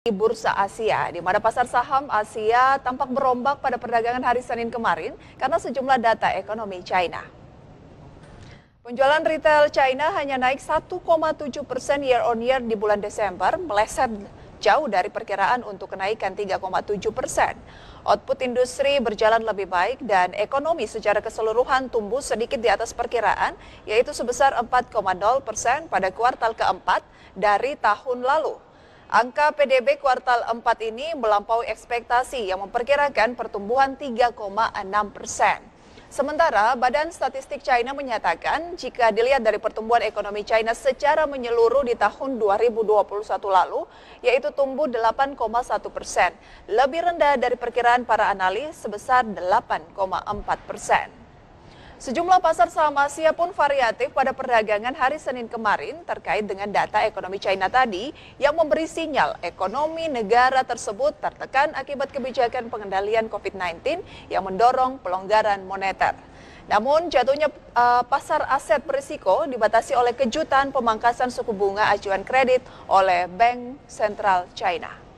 di Bursa Asia, di mana pasar saham Asia tampak berombak pada perdagangan hari Senin kemarin karena sejumlah data ekonomi China. Penjualan retail China hanya naik 1,7 persen year on year di bulan Desember, meleset jauh dari perkiraan untuk kenaikan 3,7 persen. Output industri berjalan lebih baik dan ekonomi secara keseluruhan tumbuh sedikit di atas perkiraan, yaitu sebesar 4,0 persen pada kuartal keempat dari tahun lalu. Angka PDB kuartal 4 ini melampaui ekspektasi yang memperkirakan pertumbuhan 3,6 persen. Sementara, Badan Statistik China menyatakan jika dilihat dari pertumbuhan ekonomi China secara menyeluruh di tahun 2021 lalu, yaitu tumbuh 8,1 persen, lebih rendah dari perkiraan para analis sebesar 8,4 persen. Sejumlah pasar saham Asia pun variatif pada perdagangan hari Senin kemarin terkait dengan data ekonomi China tadi yang memberi sinyal ekonomi negara tersebut tertekan akibat kebijakan pengendalian COVID-19 yang mendorong pelonggaran moneter. Namun jatuhnya uh, pasar aset berisiko dibatasi oleh kejutan pemangkasan suku bunga acuan kredit oleh Bank Sentral China.